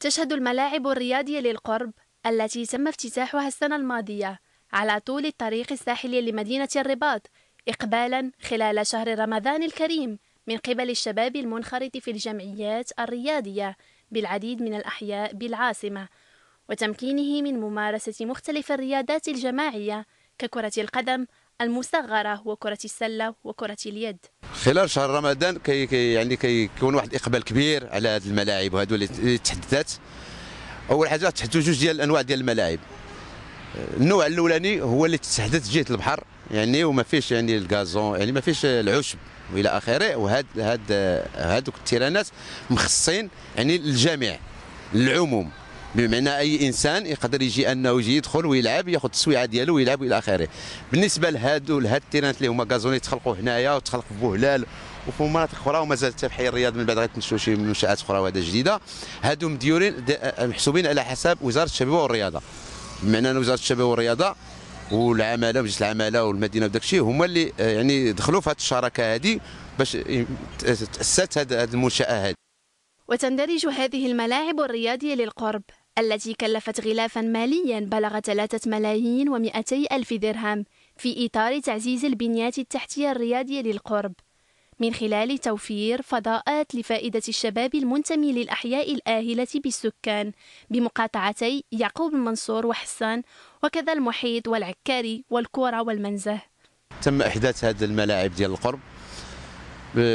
تشهد الملاعب الرياضية للقرب التي تم افتتاحها السنة الماضية على طول الطريق الساحلي لمدينة الرباط إقبالا خلال شهر رمضان الكريم من قبل الشباب المنخرط في الجمعيات الرياضية بالعديد من الأحياء بالعاصمة وتمكينه من ممارسة مختلف الرياضات الجماعية ككرة القدم المصغرة وكرة السلة وكرة اليد خلال شهر رمضان كي, كي يعني كيكون واحد الإقبال كبير على هاد الملاعب وهذو اللي تحدثت أول حاجة تحدثوا جوج ديال الأنواع ديال الملاعب النوع الاولاني هو اللي تحدث جهه البحر يعني وما فيش يعني الغازون يعني ما فيش العشب والى اخره وهاد هاد هادوك التيرانات مخصصين يعني للجميع للعموم بمعنى اي انسان يقدر يجي انه يجي يدخل ويلعب ياخذ التسويعه ديالو ويلعب والى اخره بالنسبه لهادو لهاد التيرانات اللي هما غازوني تخلقوا هنايا وتخلق في بوهلال وفي مناطق اخرى ومازال حتى في حي الرياض من بعد غيتنشوا شي منشات اخرى وهذا جديده هادو مديورين آه، محسوبين على حساب وزاره الشباب والرياضه بمعنى ان وزاره الشباب والرياضه والعماله مجلس العماله والمدينه وداك الشيء هما اللي آه، يعني دخلوا في هذه الشراكه هذه باش تاسست هذه المنشاه هذه وتندرج هذه الملاعب الرياضيه للقرب التي كلفت غلافا ماليا بلغ 3 ملايين و ألف درهم في إطار تعزيز البنيات التحتية الرياضية للقرب من خلال توفير فضاءات لفائدة الشباب المنتمي للأحياء الآهلة بالسكان بمقاطعتي يعقوب المنصور وحسان وكذا المحيط والعكاري والكورة والمنزه تم إحداث هذه الملاعب ديال القرب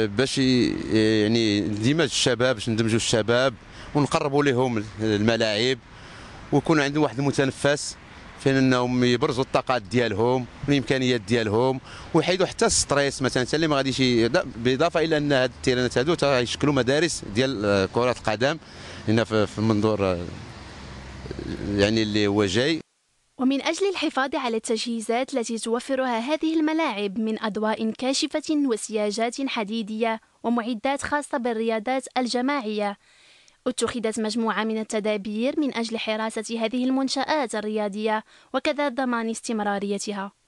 باش يعني اندماج الشباب باش ندمجوا الشباب ونقربوا لهم الملاعب ويكون عندهم واحد المتنفس فين انهم يبرزوا الطاقات ديالهم والامكانيات ديالهم ويحيدوا حتى الستريس مثلا اللي ما غاديش بالاضافه الى ان هاد التيرانات هادو تيشكلوا مدارس ديال آه، كره القدم هنا في المنظور آه، يعني اللي هو جاي ومن أجل الحفاظ على التجهيزات التي توفرها هذه الملاعب من أضواء كاشفة وسياجات حديدية ومعدات خاصة بالرياضات الجماعية اتخذت مجموعة من التدابير من أجل حراسة هذه المنشآت الرياضية وكذا ضمان استمراريتها